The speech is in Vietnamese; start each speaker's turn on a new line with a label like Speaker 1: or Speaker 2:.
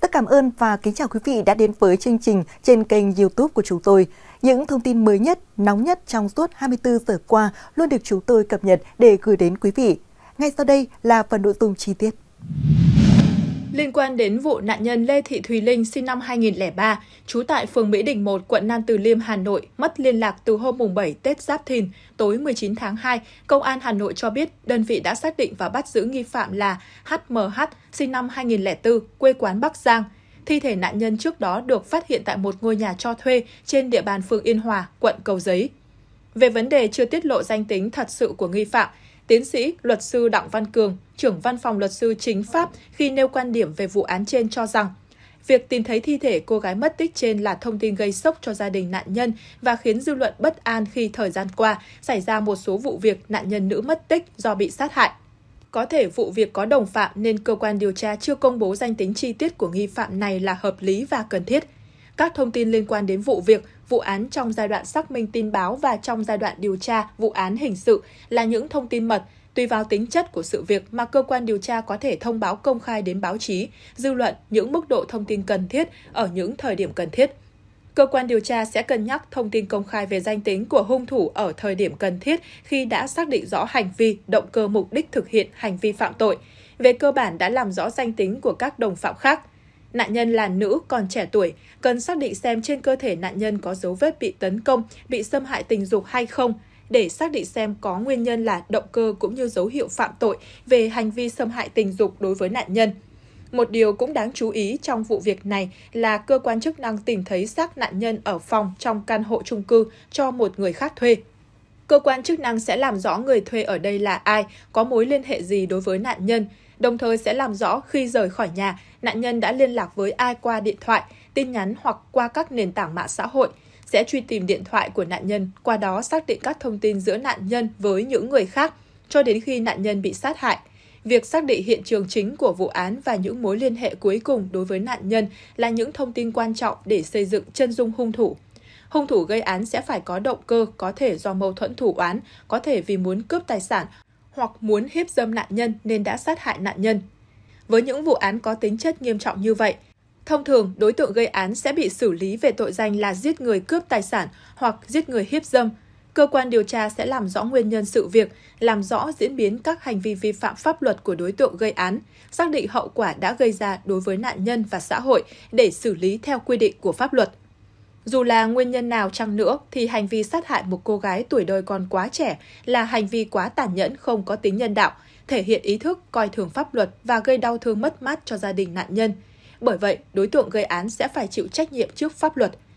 Speaker 1: tất cảm ơn và kính chào quý vị đã đến với chương trình trên kênh YouTube của chúng tôi. Những thông tin mới nhất, nóng nhất trong suốt 24 giờ qua luôn được chúng tôi cập nhật để gửi đến quý vị. Ngay sau đây là phần nội dung chi tiết.
Speaker 2: Liên quan đến vụ nạn nhân Lê Thị Thùy Linh sinh năm 2003, trú tại phường Mỹ Đình 1, quận Nam Từ Liêm, Hà Nội, mất liên lạc từ hôm mùng 7 Tết Giáp Thìn, tối 19 tháng 2, Công an Hà Nội cho biết đơn vị đã xác định và bắt giữ nghi phạm là HMH, sinh năm 2004, quê quán Bắc Giang. Thi thể nạn nhân trước đó được phát hiện tại một ngôi nhà cho thuê trên địa bàn phường Yên Hòa, quận Cầu Giấy. Về vấn đề chưa tiết lộ danh tính thật sự của nghi phạm, tiến sĩ luật sư Đặng Văn Cường, trưởng văn phòng luật sư chính pháp khi nêu quan điểm về vụ án trên cho rằng Việc tìm thấy thi thể cô gái mất tích trên là thông tin gây sốc cho gia đình nạn nhân và khiến dư luận bất an khi thời gian qua xảy ra một số vụ việc nạn nhân nữ mất tích do bị sát hại. Có thể vụ việc có đồng phạm nên cơ quan điều tra chưa công bố danh tính chi tiết của nghi phạm này là hợp lý và cần thiết. Các thông tin liên quan đến vụ việc vụ án trong giai đoạn xác minh tin báo và trong giai đoạn điều tra vụ án hình sự là những thông tin mật, tùy vào tính chất của sự việc mà cơ quan điều tra có thể thông báo công khai đến báo chí, dư luận những mức độ thông tin cần thiết ở những thời điểm cần thiết. Cơ quan điều tra sẽ cân nhắc thông tin công khai về danh tính của hung thủ ở thời điểm cần thiết khi đã xác định rõ hành vi, động cơ mục đích thực hiện hành vi phạm tội. Về cơ bản đã làm rõ danh tính của các đồng phạm khác. Nạn nhân là nữ, còn trẻ tuổi, cần xác định xem trên cơ thể nạn nhân có dấu vết bị tấn công, bị xâm hại tình dục hay không, để xác định xem có nguyên nhân là động cơ cũng như dấu hiệu phạm tội về hành vi xâm hại tình dục đối với nạn nhân. Một điều cũng đáng chú ý trong vụ việc này là cơ quan chức năng tìm thấy xác nạn nhân ở phòng trong căn hộ chung cư cho một người khác thuê. Cơ quan chức năng sẽ làm rõ người thuê ở đây là ai, có mối liên hệ gì đối với nạn nhân, đồng thời sẽ làm rõ khi rời khỏi nhà, nạn nhân đã liên lạc với ai qua điện thoại, tin nhắn hoặc qua các nền tảng mạng xã hội, sẽ truy tìm điện thoại của nạn nhân, qua đó xác định các thông tin giữa nạn nhân với những người khác cho đến khi nạn nhân bị sát hại. Việc xác định hiện trường chính của vụ án và những mối liên hệ cuối cùng đối với nạn nhân là những thông tin quan trọng để xây dựng chân dung hung thủ. Hung thủ gây án sẽ phải có động cơ, có thể do mâu thuẫn thủ án có thể vì muốn cướp tài sản hoặc muốn hiếp dâm nạn nhân nên đã sát hại nạn nhân. Với những vụ án có tính chất nghiêm trọng như vậy, thông thường đối tượng gây án sẽ bị xử lý về tội danh là giết người cướp tài sản hoặc giết người hiếp dâm. Cơ quan điều tra sẽ làm rõ nguyên nhân sự việc, làm rõ diễn biến các hành vi vi phạm pháp luật của đối tượng gây án, xác định hậu quả đã gây ra đối với nạn nhân và xã hội để xử lý theo quy định của pháp luật. Dù là nguyên nhân nào chăng nữa thì hành vi sát hại một cô gái tuổi đời còn quá trẻ là hành vi quá tàn nhẫn không có tính nhân đạo, thể hiện ý thức coi thường pháp luật và gây đau thương mất mát cho gia đình nạn nhân. Bởi vậy, đối tượng gây án sẽ phải chịu trách nhiệm trước pháp luật –